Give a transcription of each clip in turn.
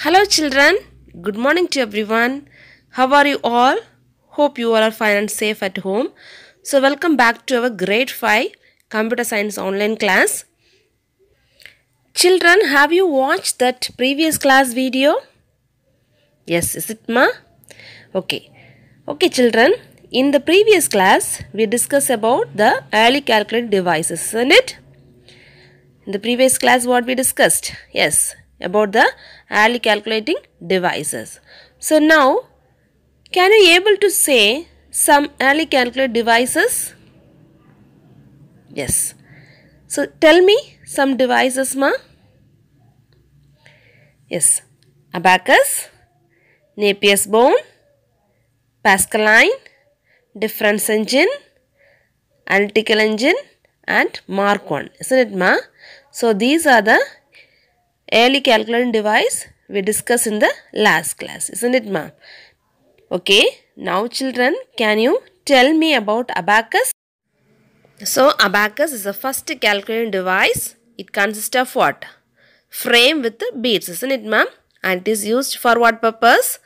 Hello children, good morning to everyone. How are you all? Hope you all are fine and safe at home. So welcome back to our grade 5 computer science online class. Children, have you watched that previous class video? Yes, is it ma? Okay. Okay children, in the previous class, we discussed about the early calculated devices, isn't it? In the previous class, what we discussed? Yes, about the early calculating devices. So now can you able to say some early calculate devices? Yes. So tell me some devices ma. Yes. Abacus, Napier's bone, Pascaline, difference engine, analytical engine and Mark 1. Isn't it ma? So these are the early calculating device we discussed in the last class, isn't it ma'am? Okay, now children, can you tell me about abacus? So, abacus is the first calculating device. It consists of what? Frame with beads, isn't it ma'am? And it is used for what purpose?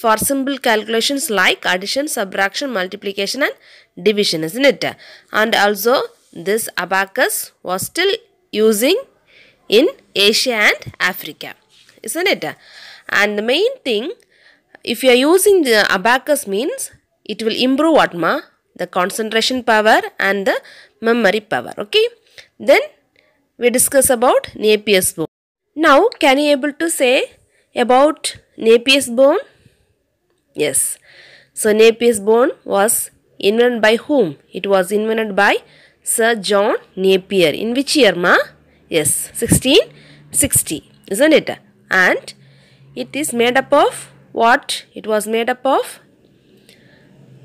For simple calculations like addition, subtraction, multiplication and division, isn't it? And also, this abacus was still using in Asia and Africa. Isn't it? And the main thing, if you are using the abacus means, it will improve what ma? The concentration power and the memory power. Okay. Then we discuss about Napier's bone. Now, can you able to say about Napier's bone? Yes. So, Napier's bone was invented by whom? It was invented by Sir John Napier. In which year, ma? Yes, 1660, isn't it? And it is made up of what? It was made up of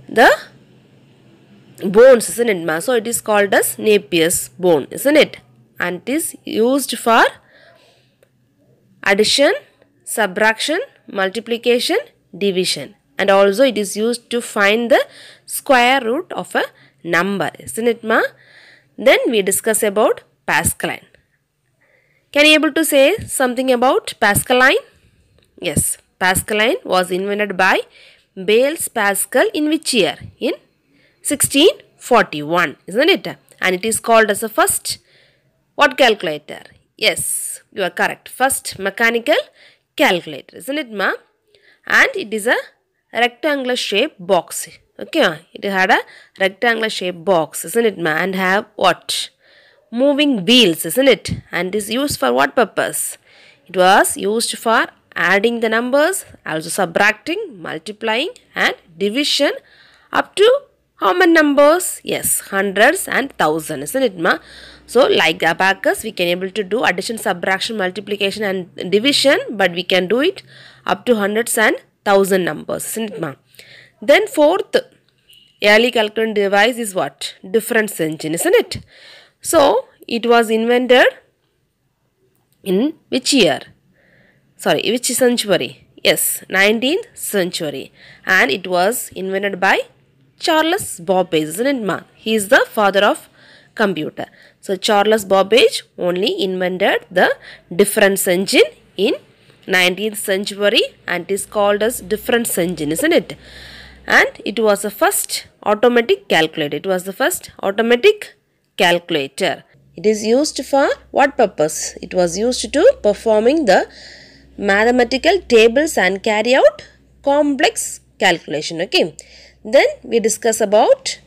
the bones, isn't it? So it is called as Napier's bone, isn't it? And it is used for addition, subtraction, multiplication, division. And also it is used to find the square root of a number, isn't it ma? Then we discuss about Pascaline. Can you able to say something about Pascaline? Yes, Pascaline was invented by Bales Pascal in which year? In 1641, isn't it? And it is called as the first what calculator? Yes, you are correct. First mechanical calculator, isn't it, ma? And it is a rectangular shaped box. Okay, it had a rectangular shaped box, isn't it, ma? And have what? moving wheels, isn't it? And is used for what purpose? It was used for adding the numbers, also subtracting, multiplying and division up to how many numbers? Yes, hundreds and thousands, isn't it ma? So like abacus, we can able to do addition, subtraction, multiplication and division, but we can do it up to hundreds and thousand numbers, isn't it ma? Then fourth, early calculating device is what? Difference engine, isn't it? So, it was invented in which year? Sorry, which century? Yes, 19th century. And it was invented by Charles Babbage, isn't it ma? He is the father of computer. So, Charles Babbage only invented the difference engine in 19th century and is called as difference engine, isn't it? And it was the first automatic calculator. It was the first automatic calculator. It is used for what purpose? It was used to performing the mathematical tables and carry out complex calculation. Okay. Then we discuss about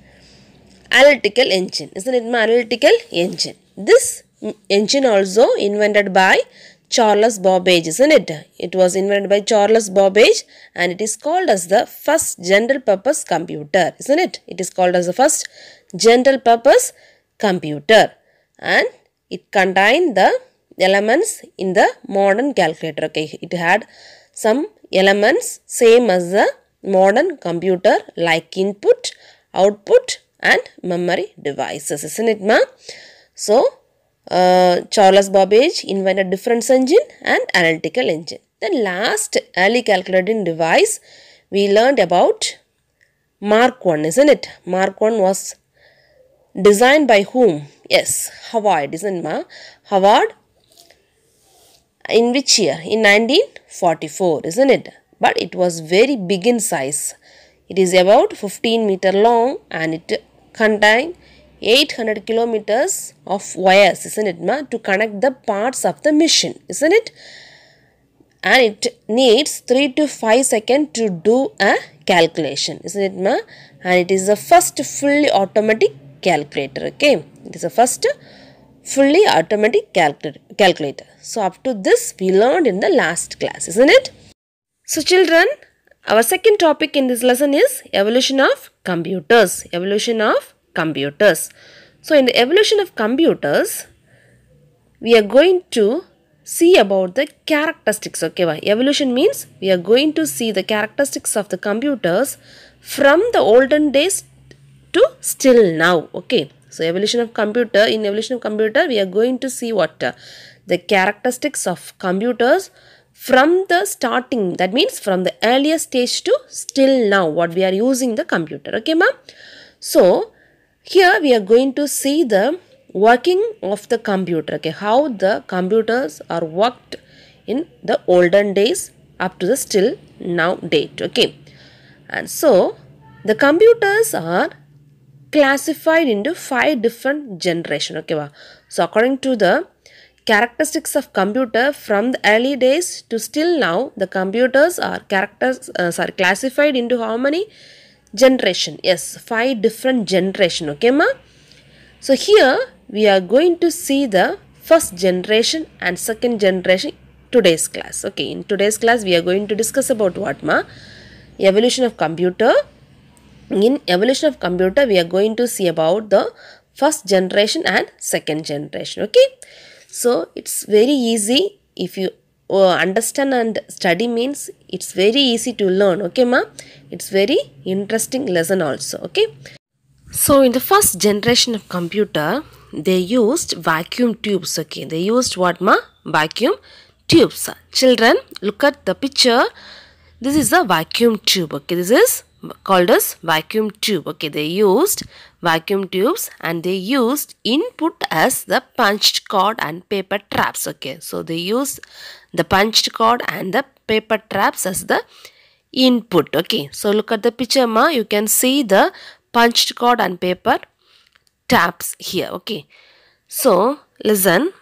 analytical engine. Isn't it analytical engine? This engine also invented by Charles Babbage, isn't it? It was invented by Charles Babbage and it is called as the first general purpose computer, isn't it? It is called as the first general purpose computer and it contained the elements in the modern calculator. Okay, it had some elements same as the modern computer like input, output and memory devices, isn't it ma? So, uh, Charles Babbage invented difference engine and analytical engine. Then last early calculating device, we learned about Mark 1, isn't it? Mark 1 was Designed by whom? Yes, Howard, isn't ma? Howard? In which year? In 1944, isn't it? But it was very big in size. It is about 15 meter long and it contained 800 kilometers of wires, isn't it ma? To connect the parts of the mission, isn't it? And it needs 3 to 5 seconds to do a calculation, isn't it ma? And it is the first fully automatic calculator okay it is the first fully automatic calculator so up to this we learned in the last class isn't it so children our second topic in this lesson is evolution of computers evolution of computers so in the evolution of computers we are going to see about the characteristics okay why evolution means we are going to see the characteristics of the computers from the olden days to still now okay so evolution of computer in evolution of computer we are going to see what uh, the characteristics of computers from the starting that means from the earlier stage to still now what we are using the computer okay ma'am so here we are going to see the working of the computer okay how the computers are worked in the olden days up to the still now date okay and so the computers are classified into five different generation. Okay, wow. So according to the characteristics of computer from the early days to still now, the computers are characters uh, classified into how many generation? Yes, five different generation. Okay, ma. So here we are going to see the first generation and second generation today's class. Okay, in today's class we are going to discuss about what ma evolution of computer in evolution of computer we are going to see about the first generation and second generation okay so it's very easy if you uh, understand and study means it's very easy to learn okay ma it's very interesting lesson also okay so in the first generation of computer they used vacuum tubes okay they used what ma vacuum tubes children look at the picture this is a vacuum tube okay this is called as vacuum tube. Okay, they used vacuum tubes and they used input as the punched cord and paper traps. Okay, so they used the punched cord and the paper traps as the input. Okay, so look at the picture ma, you can see the punched cord and paper traps here. Okay, so listen.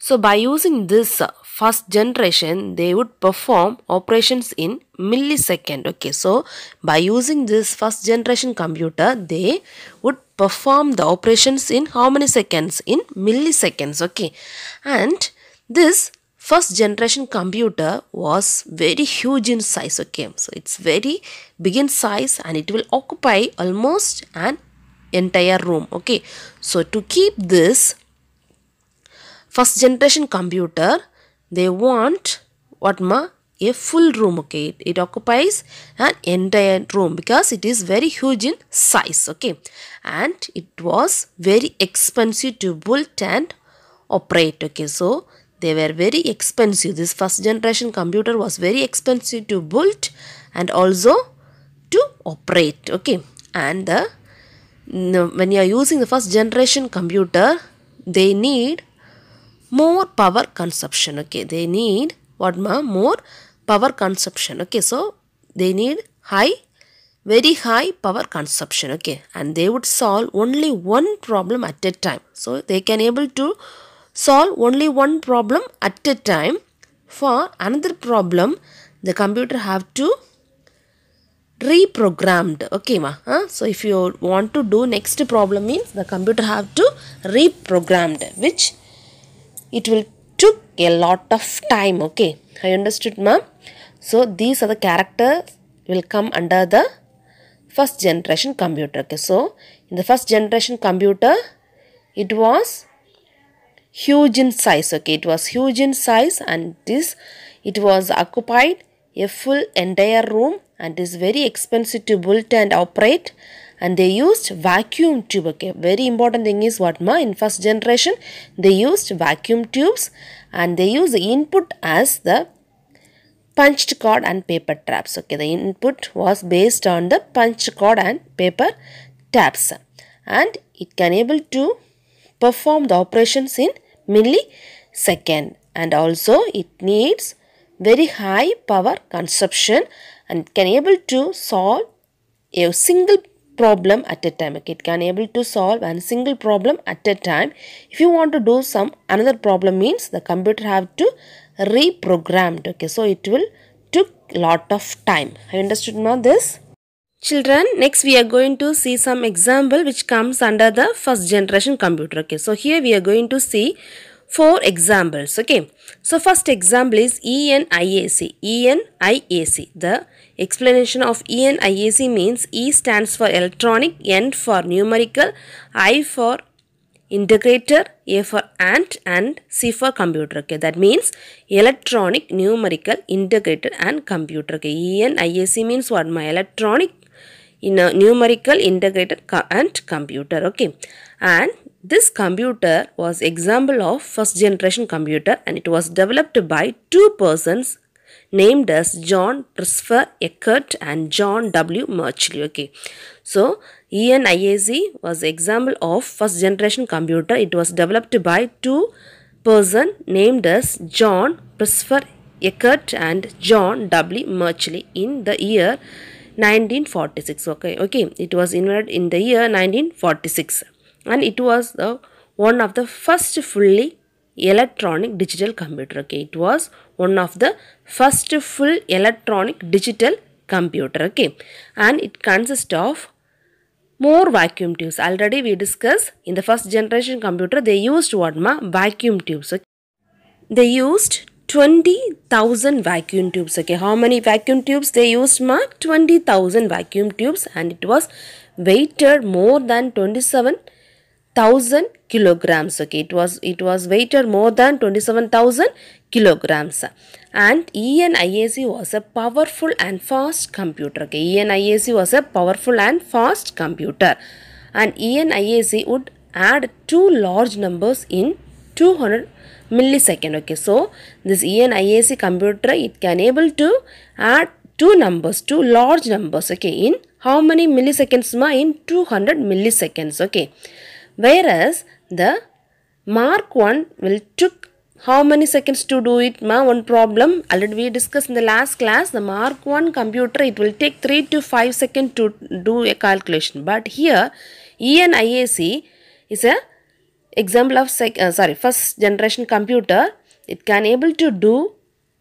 So by using this uh, first generation they would perform operations in millisecond okay so by using this first generation computer they would perform the operations in how many seconds in milliseconds okay and this first generation computer was very huge in size okay so it's very big in size and it will occupy almost an entire room okay so to keep this first generation computer they want what ma? A full room, okay. It, it occupies an entire room because it is very huge in size, okay. And it was very expensive to build and operate, okay. So, they were very expensive. This first generation computer was very expensive to build and also to operate, okay. And the when you are using the first generation computer, they need more power consumption okay they need what ma more power consumption okay so they need high very high power consumption okay and they would solve only one problem at a time so they can able to solve only one problem at a time for another problem the computer have to reprogrammed okay ma huh? so if you want to do next problem means the computer have to reprogrammed which it will took a lot of time okay i understood ma'am so these are the characters will come under the first generation computer okay so in the first generation computer it was huge in size okay it was huge in size and this it was occupied a full entire room and is very expensive to build and operate and they used vacuum tube okay very important thing is what ma in first generation they used vacuum tubes and they use the input as the punched cord and paper traps okay the input was based on the punched cord and paper taps and it can able to perform the operations in millisecond and also it needs very high power consumption and can able to solve a single problem at a time okay it can able to solve one single problem at a time if you want to do some another problem means the computer have to reprogrammed okay so it will took lot of time have you understood now this Children, next we are going to see some example which comes under the first generation computer. Okay, so here we are going to see four examples okay so first example is ENIAC ENIAC the explanation of ENIAC means E stands for electronic N for numerical I for integrator A for ant, and C for computer okay that means electronic numerical integrator and computer okay ENIAC means what my electronic in a numerical integrator and computer okay and this computer was example of first generation computer and it was developed by two persons named as John Christopher Eckert and John W. Murchley. Okay. So, ENIAC was example of first generation computer. It was developed by two person named as John Christopher Eckert and John W. Murchley in the year 1946. Okay. Okay. It was invented in the year 1946 and it was the one of the first fully electronic digital computer okay it was one of the first full electronic digital computer okay and it consists of more vacuum tubes already we discussed in the first generation computer they used what ma vacuum tubes okay? they used 20,000 vacuum tubes. Okay, how many vacuum tubes they used? Mark 20,000 vacuum tubes and it was weighted more than 27 thousand kilograms okay it was it was weighted more than 27000 kilograms and ENIAC was a powerful and fast computer okay ENIAC was a powerful and fast computer and ENIAC would add two large numbers in 200 millisecond okay so this ENIAC computer it can able to add two numbers two large numbers okay in how many milliseconds ma in 200 milliseconds okay Whereas the mark 1 will took how many seconds to do it? Ma, one problem already we discussed in the last class. The mark 1 computer it will take 3 to 5 seconds to do a calculation. But here ENIAC is a example of sec uh, sorry first generation computer. It can able to do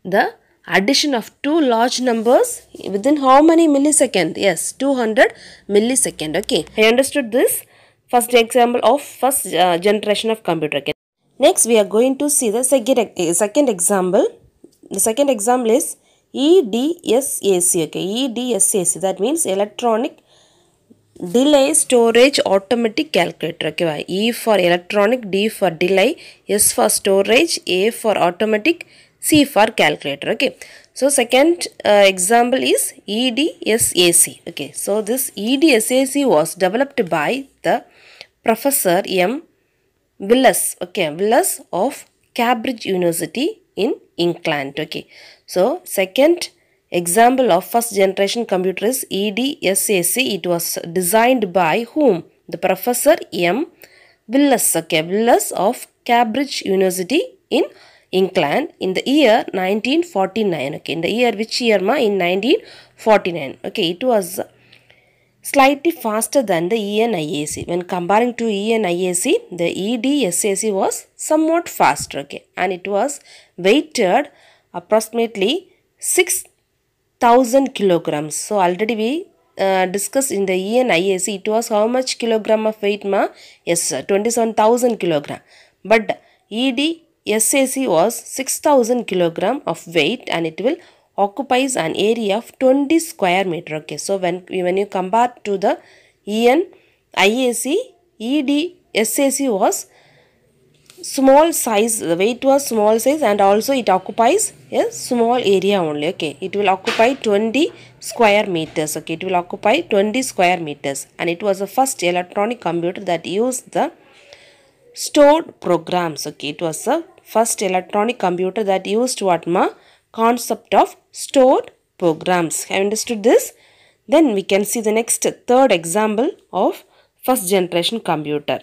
the addition of two large numbers within how many millisecond? Yes, 200 millisecond. Okay, I understood this first example of first uh, generation of computer Okay. Next we are going to see the second, eh, second example. The second example is EDSAC. Okay, EDSAC that means electronic delay storage automatic calculator. Okay, E for electronic, D for delay, S for storage, A for automatic, C for calculator. Okay, so second uh, example is EDSAC. Okay, so this EDSAC was developed by the Professor M. Willis, okay, Willis of Cambridge University in England, okay. So, second example of first generation computer is EDSAC. It was designed by whom? The Professor M. Willis, okay, Willis of Cambridge University in England in the year 1949, okay. In the year, which year ma? In 1949, okay. It was slightly faster than the ENIAC. When comparing to ENIAC, the EDSAC was somewhat faster okay, and it was weighted approximately 6000 kilograms. So already we uh, discussed in the ENIAC it was how much kilogram of weight ma? Yes 27,000 kilogram. But ED SAC was 6000 kilogram of weight and it will occupies an area of 20 square meter. Okay, so when, when you compare to the EN, IAC, ED, SAC was small size, the weight was small size and also it occupies a small area only. Okay, it will occupy 20 square meters. Okay, it will occupy 20 square meters and it was the first electronic computer that used the stored programs. Okay, it was the first electronic computer that used what ma? concept of stored programs. Have understood this? Then we can see the next third example of first generation computer.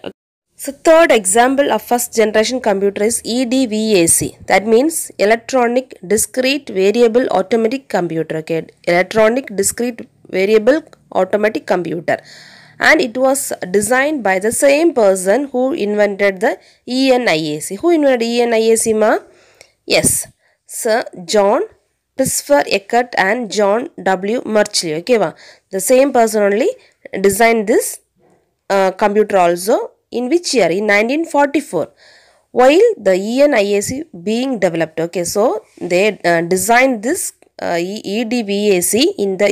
So third example of first generation computer is EDVAC. That means electronic discrete variable automatic computer. Okay, electronic discrete variable automatic computer. And it was designed by the same person who invented the ENIAC. Who invented ENIAC ma? Yes, Sir John Christopher Eckert and John W. Murchley. Okay, the same person only designed this uh, computer also in which year? In 1944 while the ENIAC being developed. Okay, so they uh, designed this uh, in the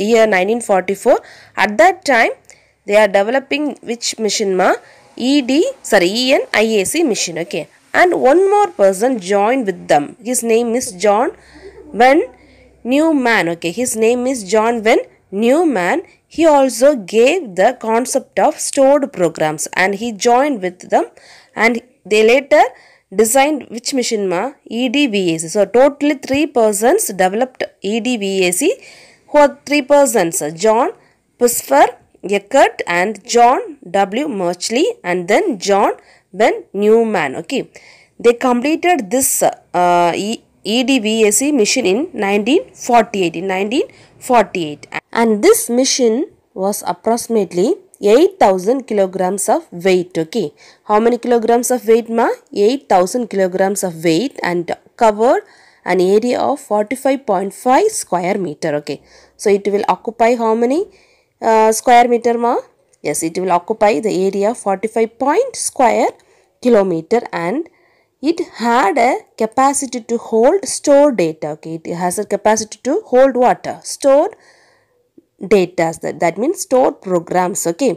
year 1944. At that time, they are developing which machine ma? ED, sorry, ENIAC machine. Okay, and one more person joined with them. His name is John Van Newman. Okay, his name is John Van Newman. He also gave the concept of stored programs and he joined with them and they later designed which machine ma? EDVAC. So totally three persons developed EDVAC who are three persons John Pusfer Eckert and John W. Murchley and then John than Newman. Okay, they completed this uh, mission in 1948. In 1948, and this mission was approximately 8000 kilograms of weight. Okay, how many kilograms of weight? Ma, 8000 kilograms of weight and covered an area of 45.5 square meter. Okay, so it will occupy how many uh, square meter? Ma, yes, it will occupy the area 45 point square kilometer and it had a capacity to hold stored data okay it has a capacity to hold water stored data that, that means stored programs okay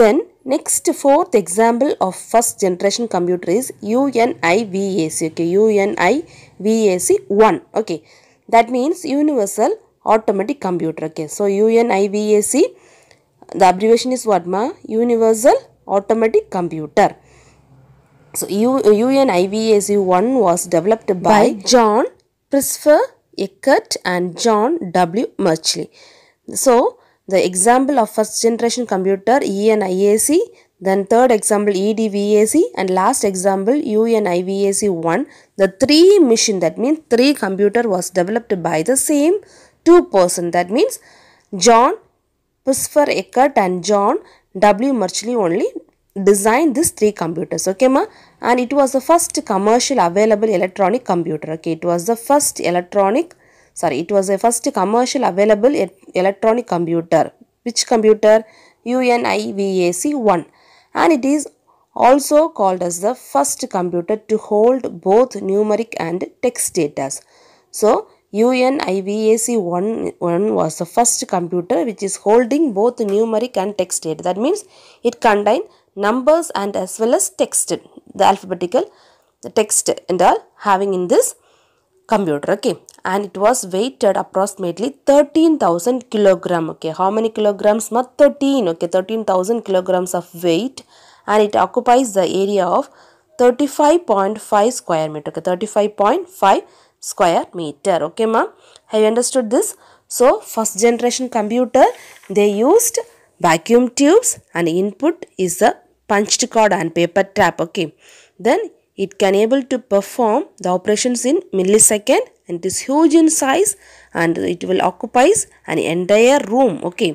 then next fourth example of first generation computer is UNIVAC okay UNIVAC 1 okay that means universal automatic computer okay so UNIVAC the abbreviation is what ma universal automatic computer so UNIVAC one was developed by, by John Prisfer Eckert and John W. Murchley. So the example of first generation computer ENIAC, then third example EDVAC and last example UNIVAC1. The three machine that means three computer was developed by the same two person that means John Prisfer Eckert and John W. Murchley only designed this three computers okay ma and it was the first commercial available electronic computer okay it was the first electronic sorry it was the first commercial available electronic computer which computer UNIVAC1 and it is also called as the first computer to hold both numeric and text data so UNIVAC1 one was the first computer which is holding both numeric and text data. That means it contained numbers and as well as text, the alphabetical text and all having in this computer okay and it was weighted approximately 13000 kilogram okay how many kilograms not 13 okay 13000 kilograms of weight and it occupies the area of 35.5 square meter okay 35.5 square meter okay ma have you understood this so first generation computer they used vacuum tubes and input is the punched card and paper trap okay then it can able to perform the operations in millisecond and it is huge in size and it will occupies an entire room okay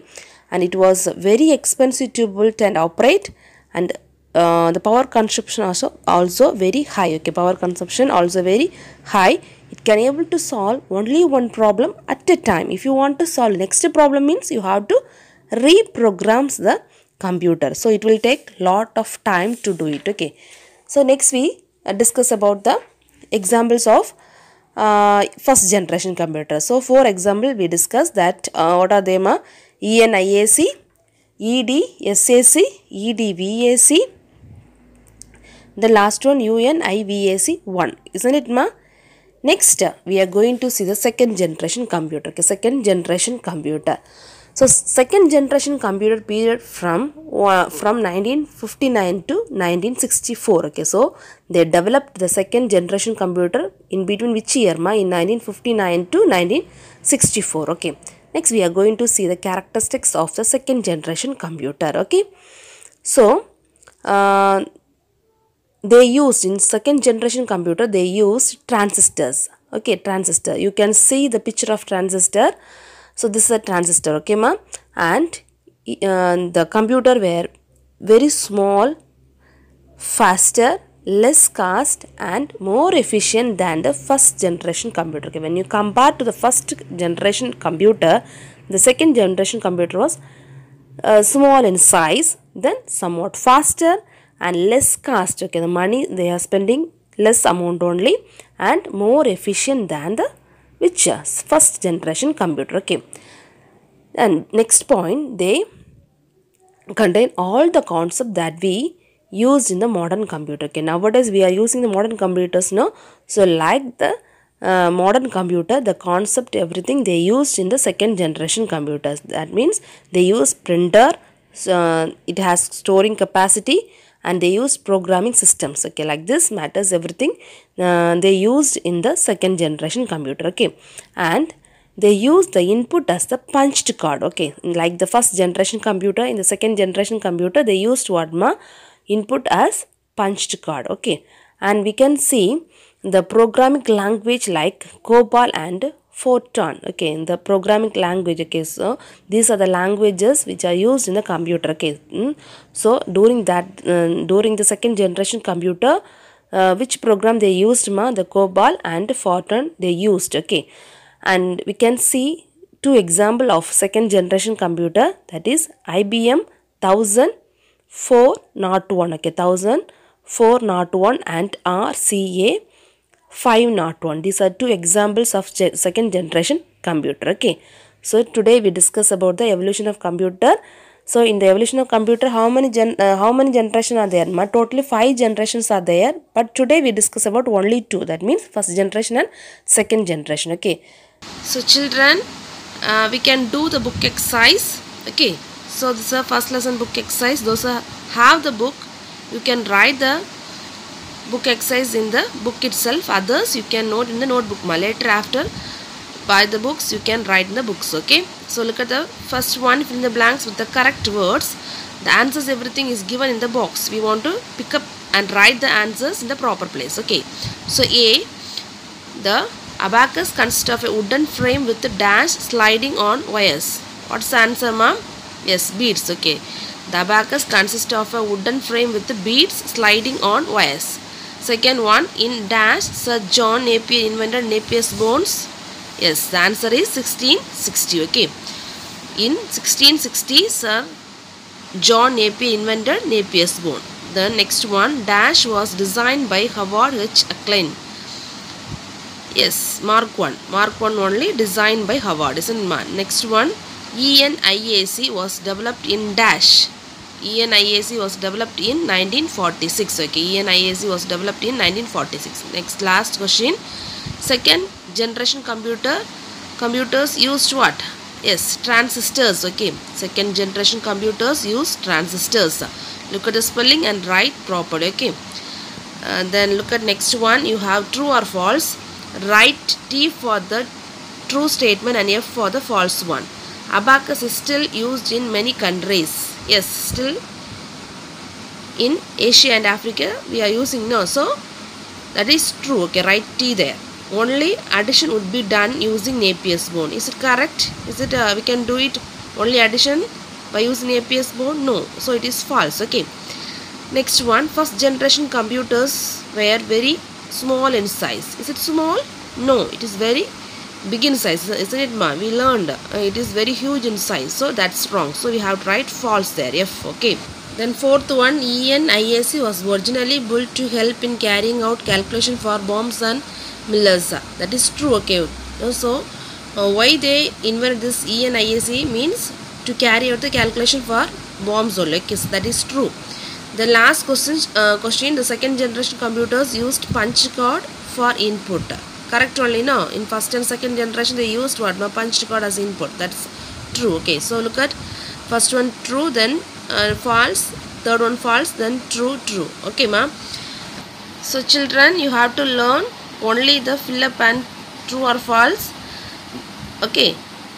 and it was very expensive to build and operate and uh, the power consumption also also very high okay power consumption also very high it can able to solve only one problem at a time if you want to solve next problem means you have to reprograms the computer so it will take lot of time to do it okay so next we discuss about the examples of uh, first generation computer so for example we discuss that uh, what are them uh, ENIAC EDSAC EDVAC the last one UNIVAC 1 isn't it ma next we are going to see the second generation computer okay second generation computer so second generation computer period from uh, from 1959 to 1964. Okay, so they developed the second generation computer in between which year ma in 1959 to 1964. Okay, next we are going to see the characteristics of the second generation computer. Okay, so uh, they used in second generation computer they used transistors. Okay, transistor. You can see the picture of transistor. So this is a transistor, okay ma? And uh, the computer were very small, faster, less cost and more efficient than the first generation computer. Okay, when you compare to the first generation computer, the second generation computer was uh, small in size, then somewhat faster and less cost. Okay, the money they are spending less amount only and more efficient than the which uh, first generation computer came. And next point, they contain all the concept that we used in the modern computer. Okay, nowadays we are using the modern computers, no? So like the uh, modern computer, the concept, everything they used in the second generation computers. That means they use printer, so it has storing capacity and they use programming systems okay like this matters everything uh, they used in the second generation computer okay and they use the input as the punched card okay like the first generation computer in the second generation computer they used what ma input as punched card okay and we can see the programming language like COBOL and Fortran okay in the programming language okay so these are the languages which are used in the computer okay hmm. so during that uh, during the second generation computer uh, which program they used ma the COBOL and Fortran they used okay and we can see two example of second generation computer that is IBM 1004 not 1 okay 1004 not 1 and RCA 501. These are two examples of second generation computer. Okay. So today we discuss about the evolution of computer. So in the evolution of computer, how many gen uh, how many generation are there? Totally five generations are there. But today we discuss about only two. That means first generation and second generation. Okay. So children, uh, we can do the book exercise. Okay. So this is a first lesson book exercise. Those are have the book, you can write the book exercise in the book itself others you can note in the notebook ma later after buy the books you can write in the books okay so look at the first one fill in the blanks with the correct words the answers everything is given in the box we want to pick up and write the answers in the proper place okay so a the abacus consists of a wooden frame with the dash sliding on wires what's the answer ma'am yes beads okay the abacus consists of a wooden frame with the beads sliding on wires Second one in dash Sir John Napier invented Napier's bones. Yes, the answer is 1660. Okay. In 1660, Sir John Napier invented Napier's bone. The next one dash was designed by Howard H. Klein. Yes, Mark 1. Mark 1 only designed by Howard, isn't it? Next one, ENIAC was developed in dash ENIAC was developed in 1946. Okay, ENIAC was developed in 1946. Next, last question. Second generation computer computers used what? Yes, transistors. Okay, second generation computers use transistors. Look at the spelling and write properly. Okay, and uh, then look at next one. You have true or false. Write T for the true statement and F for the false one. Abacus is still used in many countries yes still in Asia and Africa we are using no so that is true okay right T there only addition would be done using Napier's bone. is it correct is it uh, we can do it only addition by using Napier's bone? no so it is false okay next one first generation computers were very small in size is it small no it is very begin size isn't it ma we learned uh, it is very huge in size so that's wrong so we have right false there f okay then fourth one ENIAC was originally built to help in carrying out calculation for bombs and millers that is true okay so uh, why they invented this ENIAC means to carry out the calculation for bombs only okay, so that is true the last question uh, question the second generation computers used punch card for input correct only no in first and second generation they used what my punched code as input that's true okay so look at first one true then uh, false third one false then true true okay ma'am so children you have to learn only the fill up and true or false okay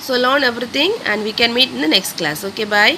so learn everything and we can meet in the next class okay bye